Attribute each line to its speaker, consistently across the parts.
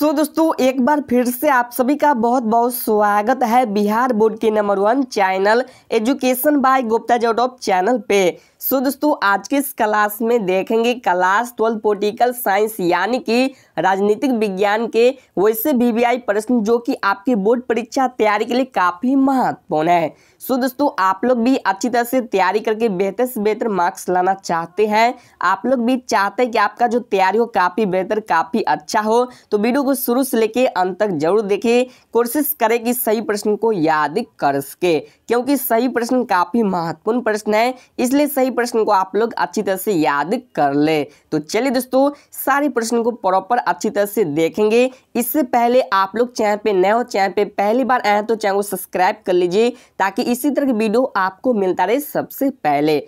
Speaker 1: सो so, दोस्तों एक बार फिर से आप सभी का बहुत बहुत स्वागत है बिहार बोर्ड के number one channel education by Gupta जॉट ऑफ चैनल पे सो so, दोस्तों आज के इस क्लास में देखेंगे क्लास ट्वेल्व पोलिटिकल साइंस यानी कि राजनीतिक विज्ञान के वैसे वीवीआई प्रश्न जो कि आपकी बोर्ड परीक्षा तैयारी के लिए काफ़ी महत्वपूर्ण है सो so, दोस्तों आप लोग भी अच्छी तरह से तैयारी करके बेहतर से बेहतर मार्क्स लाना चाहते हैं आप लोग भी चाहते हैं कि आपका जो तैयारी हो काफ़ी बेहतर काफ़ी अच्छा हो तो वीडियो को शुरू से लेके अंत तक जरूर देखें कोशिश करें कि सही प्रश्न को याद कर सके क्योंकि सही प्रश्न काफ़ी महत्वपूर्ण प्रश्न है इसलिए सही प्रश्न को आप लोग अच्छी तरह से याद कर ले तो चलिए दोस्तों सारे प्रश्न को प्रॉपर अच्छी तरह से देखेंगे इससे पहले आप लोग चैनल पे नए हो चैनल पे पहली बार आए तो चैनल को सब्सक्राइब कर लीजिए ताकि इसी तरह की वीडियो आपको मिलता रहे सबसे पहले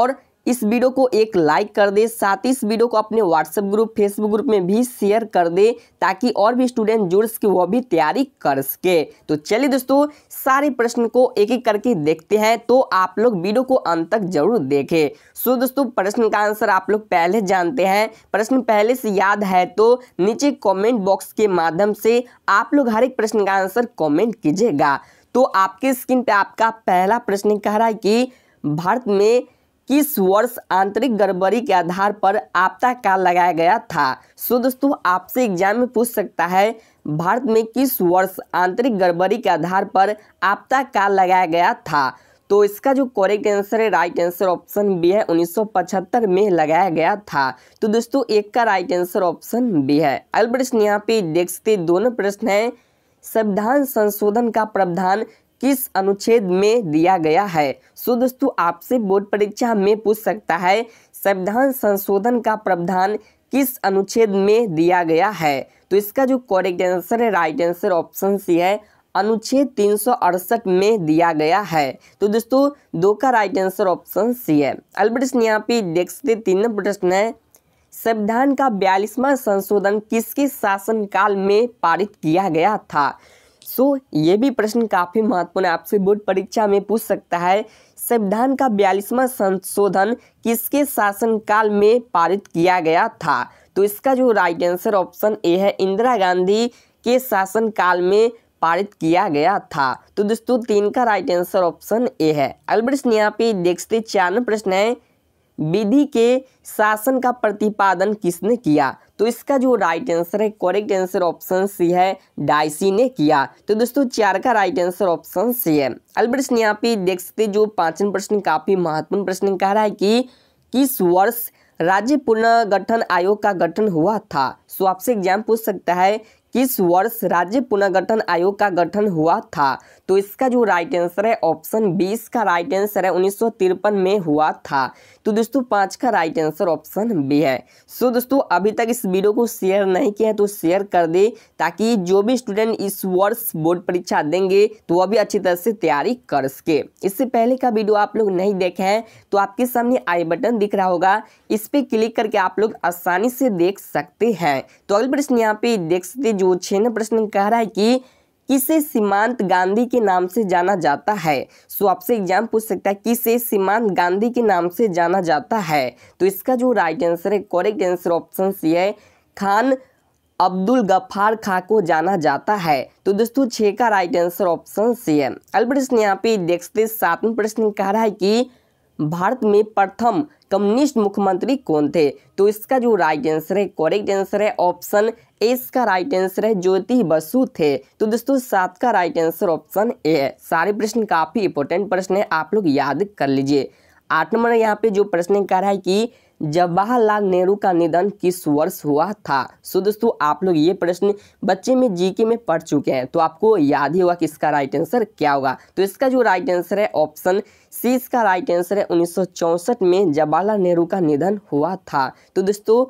Speaker 1: और इस वीडियो को एक लाइक कर दे साथ ही इस वीडियो को अपने व्हाट्सएप ग्रुप फेसबुक ग्रुप में भी शेयर कर दे ताकि और भी स्टूडेंट जुड़ सके वो भी तैयारी कर सके तो चलिए दोस्तों सारे प्रश्न को एक एक करके देखते हैं तो आप लोग वीडियो को अंत तक जरूर देखें सो दोस्तों प्रश्न का आंसर आप लोग पहले जानते हैं प्रश्न पहले से याद है तो नीचे कॉमेंट बॉक्स के माध्यम से आप लोग हर एक प्रश्न का आंसर कॉमेंट कीजिएगा तो आपके स्क्रीन पर आपका पहला प्रश्न कह रहा है कि भारत में किस वर्ष आंतरिक गड़बड़ी के आधार पर आपदा काल लगाया गया था सो दोस्तों आपसे एग्जाम में पूछ सकता है भारत में किस वर्ष आंतरिक गड़बड़ी के आधार पर आपदा काल लगाया गया था तो इसका जो करेक्ट आंसर है राइट आंसर ऑप्शन बी है 1975 में लगाया गया था तो दोस्तों एक का राइट आंसर ऑप्शन बी है अगला प्रश्न यहाँ पे देख सकते दोनों प्रश्न है संविधान संशोधन का प्रावधान किस अनुच्छेद में दिया गया है सो दोस्तों आपसे बोर्ड परीक्षा में पूछ सकता है संविधान संशोधन का प्रावधान किस अनुच्छेद में दिया गया है तो इसका जो करेक्ट आंसर है राइट आंसर ऑप्शन सी है अनुच्छेद तीन में दिया गया है तो दोस्तों दो का राइट आंसर ऑप्शन सी है अल्बर्ट यहाँ पे देख तीन नंबर प्रश्न है संविधान का बयालीसवां संशोधन किसके शासनकाल में पारित किया गया था सो ये भी प्रश्न काफ़ी महत्वपूर्ण आपसे बोर्ड परीक्षा में पूछ सकता है संविधान का बयालीसवां संशोधन किसके शासनकाल में पारित किया गया था तो इसका जो राइट आंसर ऑप्शन ए है इंदिरा गांधी के शासनकाल में पारित किया गया था तो दोस्तों तीन का राइट आंसर ऑप्शन ए है अगले प्रश्न यहाँ पे देखते चार प्रश्न है विधि के शासन का प्रतिपादन किसने किया तो इसका जो राइट आंसर है करेक्ट आंसर ऑप्शन सी है डाइसी ने किया तो दोस्तों चार का राइट आंसर ऑप्शन सी है अल्बर्ट यहाँ पे देख सकते जो पांचवें प्रश्न काफी महत्वपूर्ण प्रश्न कह रहा है कि किस वर्ष राज्य पुनर्गठन आयोग का गठन हुआ था सो आपसे एग्जाम पूछ सकता है किस वर्ष राज्य पुनर्गठन आयोग का गठन हुआ था तो इसका जो राइट आंसर है ऑप्शन बीस का राइट आंसर है उन्नीस में हुआ था तो दोस्तों पाँच का राइट आंसर ऑप्शन बी है सो दोस्तों अभी तक इस वीडियो को शेयर नहीं किया है तो शेयर कर दे ताकि जो भी स्टूडेंट इस वर्ष बोर्ड परीक्षा देंगे तो वह भी अच्छी तरह से तैयारी कर सके इससे पहले का वीडियो आप लोग नहीं देखे हैं तो आपके सामने आई बटन दिख रहा होगा इस पर क्लिक करके आप लोग आसानी से देख सकते हैं तो अगले प्रश्न यहाँ पे देख सकते जो छेन प्रश्न कह रहा है कि किसे सीमांत गांधी के नाम से जाना जाता है सो आपसे एग्जाम पूछ सकता है किसे सीमांत गांधी के नाम से जाना जाता है तो इसका जो राइट आंसर है कॉरेक्ट आंसर ऑप्शन सी है खान अब्दुल गफार खा को जाना जाता है तो दोस्तों छः का राइट आंसर ऑप्शन सी है अगला प्रश्न यहाँ पे देखते सातवें प्रश्न कह रहा है कि भारत में प्रथम कम्युनिस्ट मुख्यमंत्री कौन थे तो इसका जो राइट आंसर है कॉरेक्ट आंसर है ऑप्शन ए इसका राइट आंसर है ज्योति बसु थे तो दोस्तों सात का राइट आंसर ऑप्शन ए है सारे प्रश्न काफ़ी इंपॉर्टेंट प्रश्न है आप लोग याद कर लीजिए आठ नंबर यहाँ पे जो प्रश्न कह रहा है कि जवाहरलाल नेहरू का निधन किस वर्ष हुआ था सो दोस्तों आप लोग ये प्रश्न बच्चे में जीके में पढ़ चुके हैं तो आपको याद ही होगा कि इसका राइट आंसर क्या होगा तो इसका जो राइट आंसर है ऑप्शन सी इसका राइट आंसर है उन्नीस में जवाहरलाल नेहरू का निधन हुआ था तो दोस्तों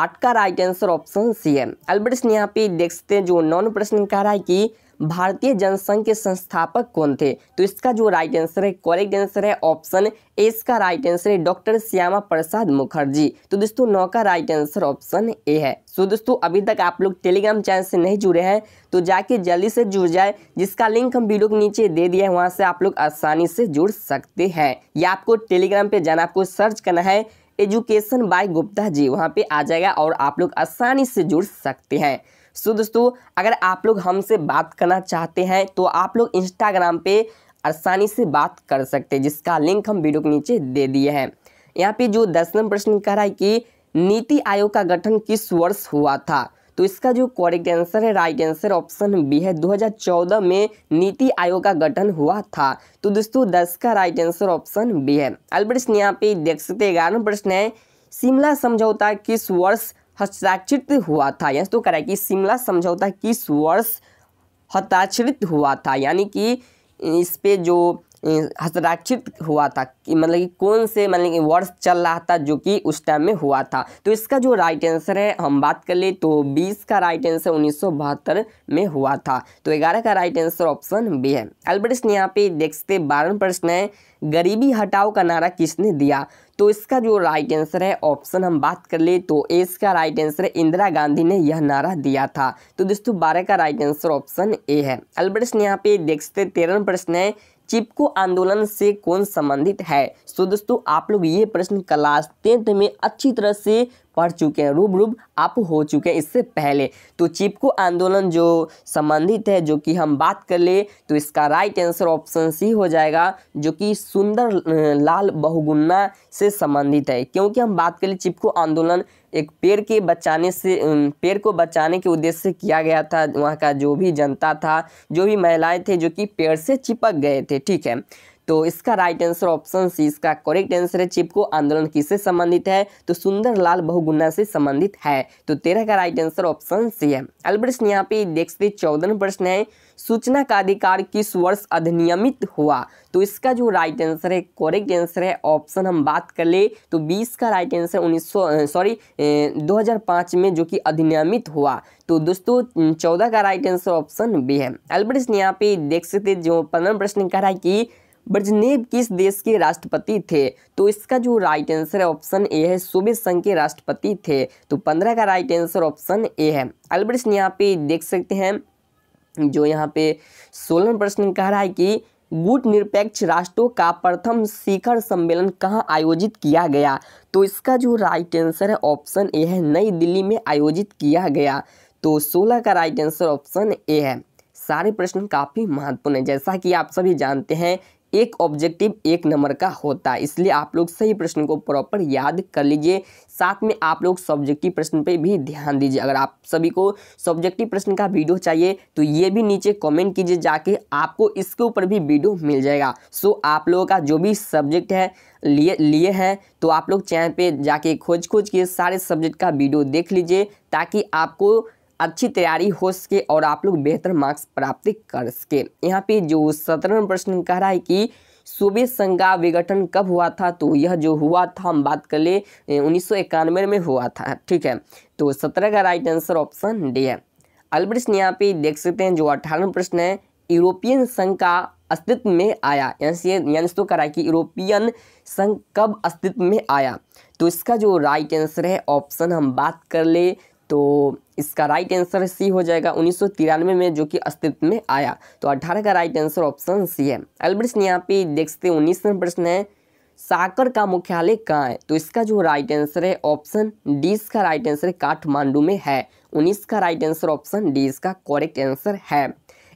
Speaker 1: आठ का राइट आंसर ऑप्शन सी है अल्बर्ट यहाँ पे देख सकते हैं जो नॉन प्रश्न कह रहा है कि भारतीय जनसंघ के संस्थापक कौन थे तो इसका जो राइट आंसर है करेक्ट आंसर है ऑप्शन ए इसका राइट आंसर है डॉक्टर श्यामा प्रसाद मुखर्जी तो दोस्तों नौ का राइट आंसर ऑप्शन ए है सो दोस्तों अभी तक आप लोग टेलीग्राम चैनल से नहीं जुड़े हैं तो जाके जल्दी से जुड़ जाए जिसका लिंक हम वीडियो के नीचे दे दिया है वहाँ से आप लोग आसानी से जुड़ सकते हैं या आपको टेलीग्राम पे जाना आपको सर्च करना है एजुकेशन बाय गुप्ता जी वहाँ पे आ जाएगा और आप लोग आसानी से जुड़ सकते हैं सो दोस्तों अगर आप लोग हमसे बात करना चाहते हैं तो आप लोग इंस्टाग्राम पे आसानी से बात कर सकते हैं जिसका लिंक हम वीडियो के नीचे दे दिए हैं यहाँ पे जो दस नंबर प्रश्न कह रहा है कि नीति आयोग का गठन किस वर्ष हुआ था तो इसका जो करेक्ट आंसर है राइट आंसर ऑप्शन बी है 2014 में नीति आयोग का गठन हुआ था तो दोस्तों दस का राइट आंसर ऑप्शन बी है अगला प्रश्न यहाँ पे देख सकते हैं प्रश्न है शिमला समझौता किस वर्ष हस्ताक्षरित हुआ था यह तो करें कि शिमला समझौता किस वर्ष हस्ताक्षरित हुआ था यानी कि इस पे जो हस्ताक्षरित हुआ था कि मतलब कि कौन से मतलब कि वर्ष चल रहा था जो कि उस टाइम में हुआ था तो इसका जो राइट आंसर है हम बात कर ले तो बीस का राइट आंसर उन्नीस में हुआ था तो ग्यारह का राइट आंसर ऑप्शन बी है अगला ने यहाँ पे देख सकते बारह प्रश्न है गरीबी हटाओ का नारा किसने दिया तो इसका जो राइट आंसर है ऑप्शन हम बात कर ले तो ए इसका राइट आंसर है इंदिरा गांधी ने यह नारा दिया था तो दोस्तों बारह का राइट आंसर ऑप्शन ए है अल्बर्ट ने यहाँ पे देख सकते तेरह प्रश्न है चिपको आंदोलन से कौन संबंधित है तो दोस्तों आप लोग ये प्रश्न क्लास टेंथ तो में अच्छी तरह से पढ़ चुके हैं रूब रूब आप हो चुके हैं इससे पहले तो चिपको आंदोलन जो संबंधित है जो कि हम बात कर ले तो इसका राइट आंसर ऑप्शन सी हो जाएगा जो कि सुंदर लाल बहुगुन्ना से संबंधित है क्योंकि हम बात कर ले चिपको आंदोलन एक पेड़ के बचाने से पेड़ को बचाने के उद्देश्य से किया गया था वहाँ का जो भी जनता था जो भी महिलाएं थे जो कि पेड़ से चिपक गए थे ठीक है तो इसका राइट आंसर ऑप्शन सी इसका करेक्ट आंसर है चिपको आंदोलन किससे संबंधित है तो सुंदरलाल बहुगुना से संबंधित है तो तेरह का राइट आंसर ऑप्शन सी है अगला प्रश्न यहाँ पे देख सकते चौदह प्रश्न है सूचना का अधिकार किस वर्ष अधिनियमित हुआ तो इसका जो राइट आंसर है करेक्ट आंसर है ऑप्शन हम बात कर ले तो बीस का राइट आंसर उन्नीस सॉरी दो में जो कि अधिनियमित हुआ तो दोस्तों चौदह का राइट आंसर ऑप्शन बी है अगला प्रश्न यहाँ पे देख सकते जो पंद्रह प्रश्न कह रहा है कि ब्रजनेब किस देश के राष्ट्रपति थे तो इसका जो राइट आंसर है ऑप्शन ए है सोवियत संघ के राष्ट्रपति थे तो पंद्रह का राइट आंसर ऑप्शन ए है अल्ब्रिस्ट यहाँ पे देख सकते हैं जो यहाँ पे सोलह प्रश्न कह रहा है कि गुट निरपेक्ष राष्ट्रों का प्रथम शिखर सम्मेलन कहाँ आयोजित किया गया तो इसका जो राइट आंसर है ऑप्शन ए है नई दिल्ली में आयोजित किया गया तो 16 का राइट आंसर ऑप्शन ए है सारे प्रश्न काफ़ी महत्वपूर्ण है जैसा कि आप सभी जानते हैं एक ऑब्जेक्टिव एक नंबर का होता है इसलिए आप लोग सही प्रश्न को प्रॉपर याद कर लीजिए साथ में आप लोग सब्जेक्टिव प्रश्न पे भी ध्यान दीजिए अगर आप सभी को सब्जेक्टिव प्रश्न का वीडियो चाहिए तो ये भी नीचे कमेंट कीजिए जाके आपको इसके ऊपर भी वीडियो मिल जाएगा सो आप लोगों का जो भी सब्जेक्ट है लिए लिए हैं तो आप लोग चैनल पे जाके खोज खोज के सारे सब्जेक्ट का वीडियो देख लीजिए ताकि आपको अच्छी तैयारी हो सके और आप लोग बेहतर मार्क्स प्राप्त कर सके यहाँ पे जो सत्रह प्रश्न कह रहा है कि सोवियत संघ का विघटन कब हुआ था तो यह जो हुआ था हम बात कर ले उन्नीस में हुआ था ठीक है तो सत्रह का राइट आंसर ऑप्शन डी है अल प्रश्न यहाँ पे देख सकते हैं जो अठारह प्रश्न है यूरोपियन संघ का अस्तित्व में आया यानी तो है कि यूरोपियन संघ कब अस्तित्व में आया तो इसका जो राइट आंसर है ऑप्शन हम बात कर ले तो इसका राइट आंसर सी हो जाएगा उन्नीस में जो कि अस्तित्व में आया तो 18 का राइट आंसर ऑप्शन सी है अगले प्रश्न यहाँ पे देख सकते हैं उन्नीस प्रश्न है साकर का मुख्यालय कहाँ है तो इसका जो राइट आंसर है ऑप्शन डी इसका राइट आंसर काठमांडू में है उन्नीस का राइट आंसर ऑप्शन डी इसका कॉरेक्ट आंसर है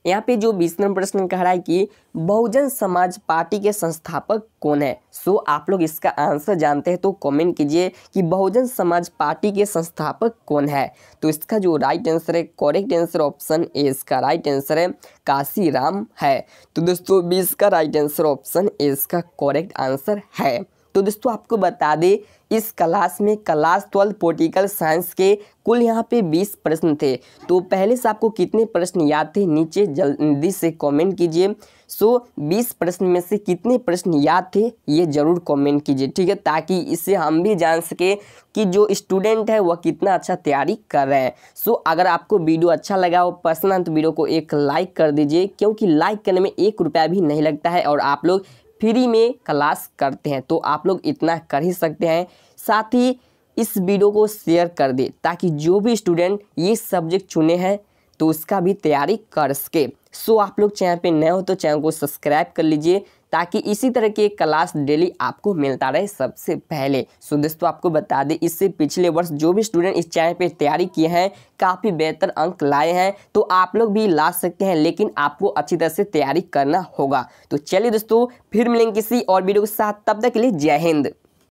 Speaker 1: यहाँ पे जो बीस नंबर प्रश्न कह रहा है कि बहुजन समाज पार्टी के संस्थापक कौन है सो आप लोग इसका आंसर जानते हैं तो कमेंट कीजिए कि बहुजन समाज पार्टी के संस्थापक कौन है तो इसका जो राइट आंसर है करेक्ट आंसर ऑप्शन ए इसका राइट आंसर है काशी राम है तो दोस्तों बीस का राइट आंसर ऑप्शन ए इसका करेक्ट आंसर है तो दोस्तों आपको बता दें इस क्लास में क्लास ट्वेल्थ पोलिटिकल साइंस के कुल यहाँ पे 20 प्रश्न थे तो पहले से आपको कितने प्रश्न याद थे नीचे जल्दी से कमेंट कीजिए सो 20 प्रश्न में से कितने प्रश्न याद थे ये जरूर कमेंट कीजिए ठीक है ताकि इससे हम भी जान सके कि जो स्टूडेंट है वह कितना अच्छा तैयारी कर रहे हैं सो अगर आपको वीडियो अच्छा लगा हो पसंद है तो वीडियो को एक लाइक कर दीजिए क्योंकि लाइक करने में एक रुपया भी नहीं लगता है और आप लोग फ्री में क्लास करते हैं तो आप लोग इतना कर ही सकते हैं साथ ही इस वीडियो को शेयर कर दें ताकि जो भी स्टूडेंट ये सब्जेक्ट चुने हैं तो उसका भी तैयारी कर सके सो आप लोग चैनल पे नए हो तो चैनल को सब्सक्राइब कर लीजिए ताकि इसी तरह की एक क्लास डेली आपको मिलता रहे सबसे पहले सो दोस्तों आपको बता दें इससे पिछले वर्ष जो भी स्टूडेंट इस चैनल पे तैयारी किए हैं काफ़ी बेहतर अंक लाए हैं तो आप लोग भी ला सकते हैं लेकिन आपको अच्छी तरह से तैयारी करना होगा तो चलिए दोस्तों फिर मिलेंगे किसी और वीडियो के साथ तब तक के लिए जय हिंद